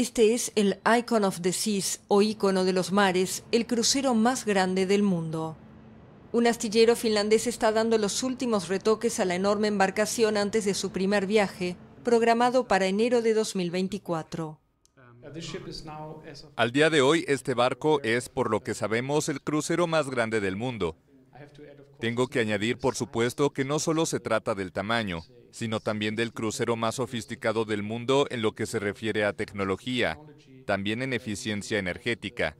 Este es el Icon of the Seas o Icono de los Mares, el crucero más grande del mundo. Un astillero finlandés está dando los últimos retoques a la enorme embarcación antes de su primer viaje, programado para enero de 2024. Al día de hoy, este barco es, por lo que sabemos, el crucero más grande del mundo. Tengo que añadir, por supuesto, que no solo se trata del tamaño, sino también del crucero más sofisticado del mundo en lo que se refiere a tecnología, también en eficiencia energética.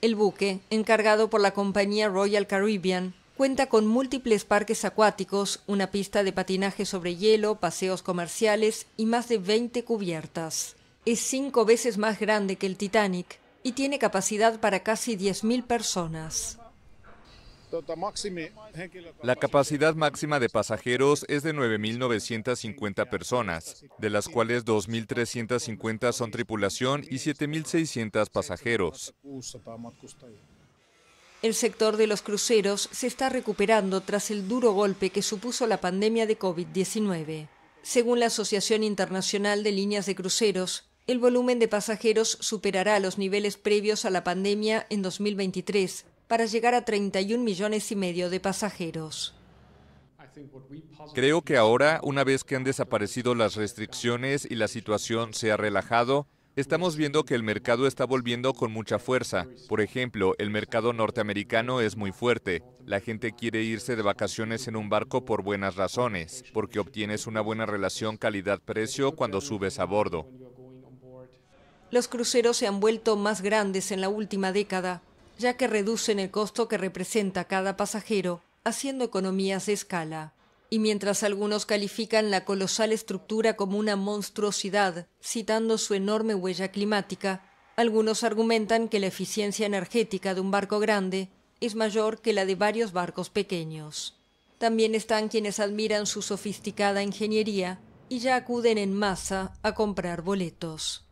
El buque, encargado por la compañía Royal Caribbean, cuenta con múltiples parques acuáticos, una pista de patinaje sobre hielo, paseos comerciales y más de 20 cubiertas. Es cinco veces más grande que el Titanic y tiene capacidad para casi 10.000 personas. La capacidad máxima de pasajeros es de 9.950 personas, de las cuales 2.350 son tripulación y 7.600 pasajeros. El sector de los cruceros se está recuperando tras el duro golpe que supuso la pandemia de COVID-19. Según la Asociación Internacional de Líneas de Cruceros, el volumen de pasajeros superará los niveles previos a la pandemia en 2023 para llegar a 31 millones y medio de pasajeros. Creo que ahora, una vez que han desaparecido las restricciones y la situación se ha relajado, Estamos viendo que el mercado está volviendo con mucha fuerza. Por ejemplo, el mercado norteamericano es muy fuerte. La gente quiere irse de vacaciones en un barco por buenas razones, porque obtienes una buena relación calidad-precio cuando subes a bordo. Los cruceros se han vuelto más grandes en la última década ya que reducen el costo que representa cada pasajero, haciendo economías de escala. Y mientras algunos califican la colosal estructura como una monstruosidad, citando su enorme huella climática, algunos argumentan que la eficiencia energética de un barco grande es mayor que la de varios barcos pequeños. También están quienes admiran su sofisticada ingeniería y ya acuden en masa a comprar boletos.